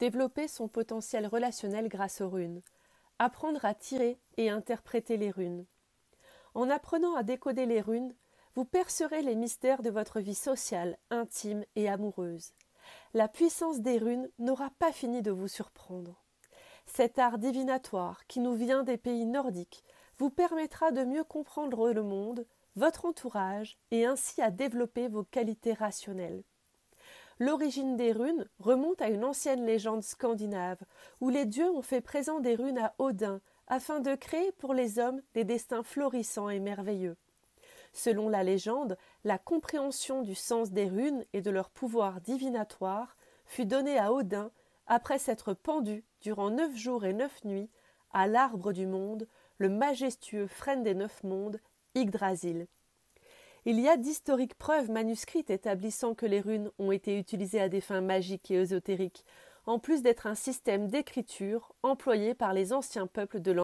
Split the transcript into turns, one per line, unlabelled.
développer son potentiel relationnel grâce aux runes, apprendre à tirer et interpréter les runes. En apprenant à décoder les runes, vous percerez les mystères de votre vie sociale, intime et amoureuse. La puissance des runes n'aura pas fini de vous surprendre. Cet art divinatoire qui nous vient des pays nordiques vous permettra de mieux comprendre le monde, votre entourage et ainsi à développer vos qualités rationnelles. L'origine des runes remonte à une ancienne légende scandinave, où les dieux ont fait présent des runes à Odin, afin de créer pour les hommes des destins florissants et merveilleux. Selon la légende, la compréhension du sens des runes et de leur pouvoir divinatoire fut donnée à Odin après s'être pendu durant neuf jours et neuf nuits à l'arbre du monde, le majestueux frêne des neuf mondes, Yggdrasil. Il y a d'historiques preuves manuscrites établissant que les runes ont été utilisées à des fins magiques et ésotériques, en plus d'être un système d'écriture employé par les anciens peuples de